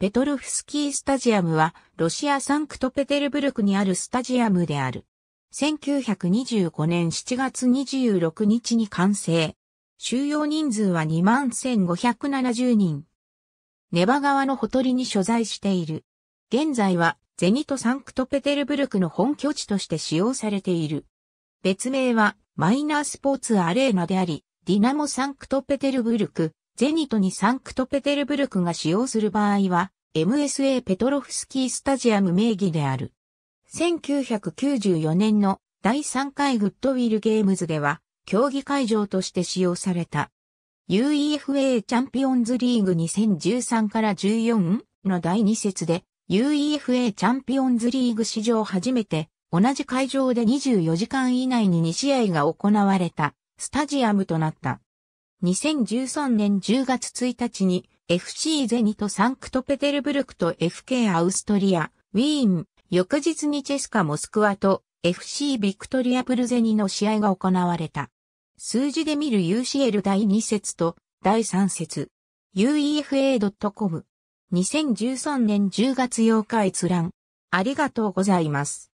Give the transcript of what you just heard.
ペトロフスキースタジアムは、ロシアサンクトペテルブルクにあるスタジアムである。1925年7月26日に完成。収容人数は21,570人。ネバ川のほとりに所在している。現在は、ゼニトサンクトペテルブルクの本拠地として使用されている。別名は、マイナースポーツアレーナであり、ディナモサンクトペテルブルク、ゼニトにサンクトペテルブルクが使用する場合は、MSA ペトロフスキースタジアム名義である。1994年の第3回グッドウィルゲームズでは、競技会場として使用された。UEFA チャンピオンズリーグ2013から14の第2節で、UEFA チャンピオンズリーグ史上初めて、同じ会場で24時間以内に2試合が行われた、スタジアムとなった。2013年10月1日に FC ゼニとサンクトペテルブルクと FK アウストリア、ウィーン、翌日にチェスカモスクワと FC ビクトリアプルゼニの試合が行われた。数字で見る UCL 第2節と第3節。uefa.com2013 年10月8日閲覧。ありがとうございます。